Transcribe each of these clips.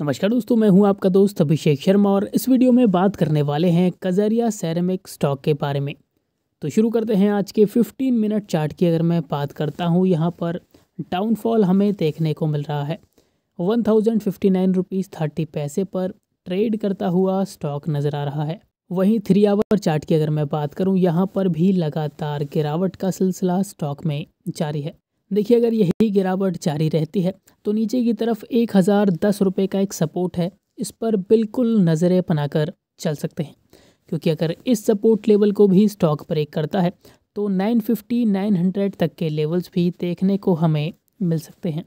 नमस्कार दोस्तों मैं हूं आपका दोस्त अभिषेक शर्मा और इस वीडियो में बात करने वाले हैं कजरिया सैरमिक स्टॉक के बारे में तो शुरू करते हैं आज के 15 मिनट चार्ट की अगर मैं बात करता हूं यहां पर डाउनफॉल हमें देखने को मिल रहा है one thousand fifty nine rupees thirty paise पर ट्रेड करता हुआ स्टॉक नज़र आ रहा है वहीं थ्री आवर चार्ट की अगर मैं बात करूँ यहाँ पर भी लगातार गिरावट का सिलसिला स्टॉक में जारी है देखिए अगर यही गिरावट जारी रहती है तो नीचे की तरफ एक हज़ार दस रुपये का एक सपोर्ट है इस पर बिल्कुल नज़रें बनाकर चल सकते हैं क्योंकि अगर इस सपोर्ट लेवल को भी स्टॉक ब्रेक करता है तो 950 900 तक के लेवल्स भी देखने को हमें मिल सकते हैं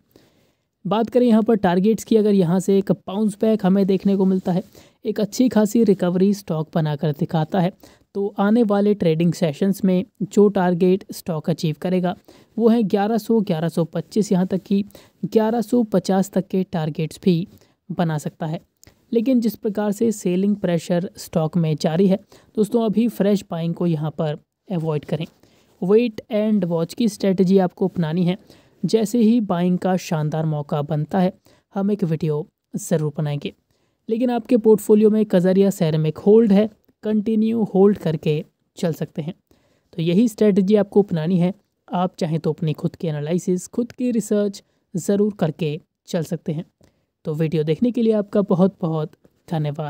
बात करें यहाँ पर टारगेट्स की अगर यहाँ से एक पाउंस बैक हमें देखने को मिलता है एक अच्छी खासी रिकवरी स्टॉक बनाकर दिखाता है तो आने वाले ट्रेडिंग सेशंस में जो टारगेट स्टॉक अचीव करेगा वो है 1100 1125 यहाँ तक कि 1150 तक के टारगेट्स भी बना सकता है लेकिन जिस प्रकार से सेलिंग प्रेशर स्टॉक में जारी है दोस्तों अभी फ्रेश बाइंग को यहाँ पर अवॉइड करें वेट एंड वॉच की स्ट्रेटजी आपको अपनानी है जैसे ही बाइंग का शानदार मौका बनता है हम एक वीडियो ज़रूर बनाएंगे लेकिन आपके पोर्टफोलियो में कजरिया सैरमिक होल्ड है कंटिन्यू होल्ड करके चल सकते हैं तो यही स्ट्रेटजी आपको अपनानी है आप चाहें तो अपनी खुद की एनालिसिस खुद की रिसर्च ज़रूर करके चल सकते हैं तो वीडियो देखने के लिए आपका बहुत बहुत धन्यवाद